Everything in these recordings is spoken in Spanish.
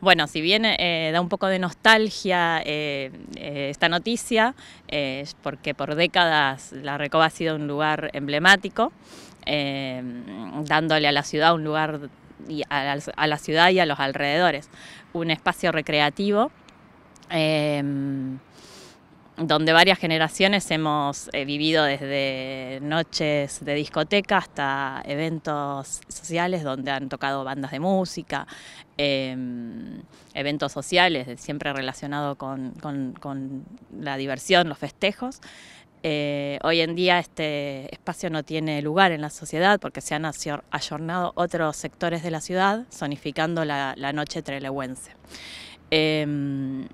Bueno, si bien eh, da un poco de nostalgia eh, eh, esta noticia, porque por décadas la Recoba ha sido un lugar emblemático, dándole a la ciudad un lugar, y a la ciudad y a los alrededores, un espacio recreativo donde varias generaciones hemos eh, vivido desde noches de discoteca hasta eventos sociales donde han tocado bandas de música, em, eventos sociales siempre relacionados con, la diversión, los festejos. Eh, hoy en día este espacio no tiene lugar en la sociedad porque se han ayornado otros sectores de la ciudad, zonificando la, la noche trelewense. Em,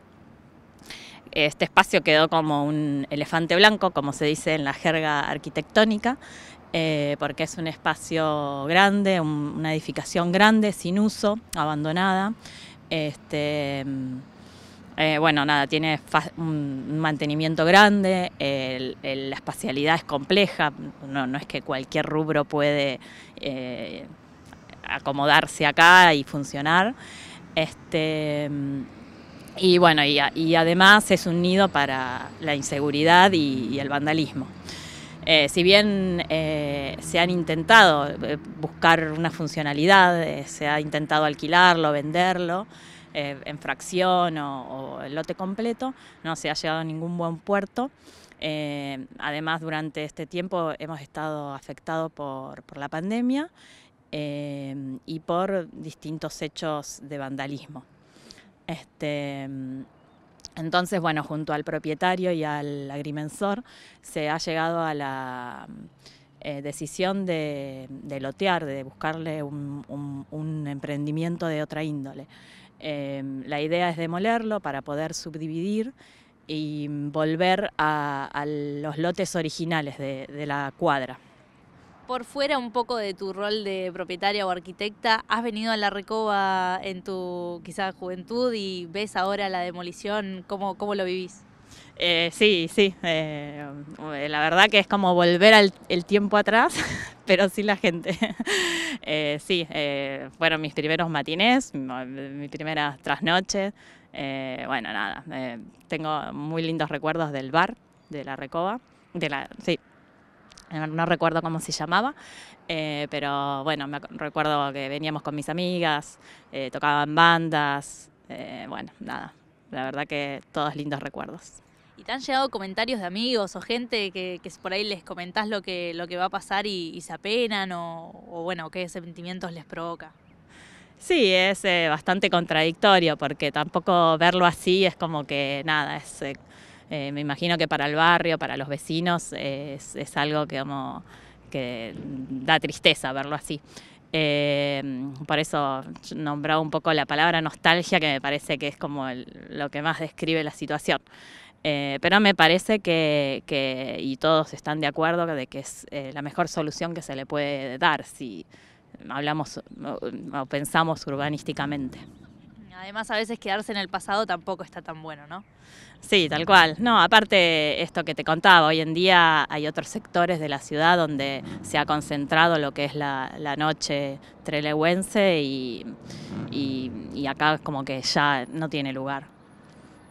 este espacio quedó como un elefante blanco, como se dice en la jerga arquitectónica, eh, porque es un espacio grande, una edificación grande, sin uso, abandonada. Este, mm, eh, bueno, nada, tiene un mantenimiento grande, la espacialidad es compleja, no, es que cualquier rubro puede eh, acomodarse acá y funcionar. Este, mm, y bueno, y, además es un nido para la inseguridad y, el vandalismo. Eh, si bien eh, se han intentado eh, buscar una funcionalidad, se ha intentado alquilarlo, venderlo en fracción o, el lote completo, no se ha llegado a ningún buen puerto. además, durante este tiempo hemos estado afectados por la pandemia y por distintos hechos de vandalismo. Este, entonces, bueno, junto al propietario y al agrimensor se ha llegado a la eh, decisión de, lotear, de buscarle un, emprendimiento de otra índole. Em, la idea es demolerlo para poder subdividir y volver a, los lotes originales de la cuadra por fuera un poco de tu rol de propietaria o arquitecta, has venido a la Recoba en tu quizás juventud y ves ahora la demolición, ¿cómo, cómo lo vivís? Eh, sí, sí, eh, la verdad que es como volver al tiempo atrás, pero sí la gente. Eh, sí, fueron mis primeros matines, mis primeras trasnoches. bueno, nada, tengo muy lindos recuerdos del bar, de la Recoba, de la, sí, no recuerdo cómo se llamaba, eh, pero bueno, me recuerdo que veníamos con mis amigas, eh, tocaban bandas, eh, bueno, nada, la verdad que todos lindos recuerdos. ¿Y te han llegado comentarios de amigos o gente que, por ahí les comentás lo que, lo que va a pasar y, se apenan o, bueno, qué sentimientos les provoca? Sí, es bastante contradictorio porque tampoco verlo así es como que nada, es eh, me imagino que para el barrio, para los vecinos, es, algo que, que da tristeza verlo así. Eh, por eso nombrado un poco la palabra nostalgia, que me parece que es como lo que más describe la situación. Eh, pero me parece que, y todos están de acuerdo, de que es la mejor solución que se le puede dar si hablamos o pensamos urbanísticamente. Además, a veces quedarse en el pasado tampoco está tan bueno, ¿no? Sí, tal cual. No, aparte esto que te contaba, hoy en día hay otros sectores de la ciudad donde se ha concentrado lo que es la, noche trelewense y, y, y acá como que ya no tiene lugar.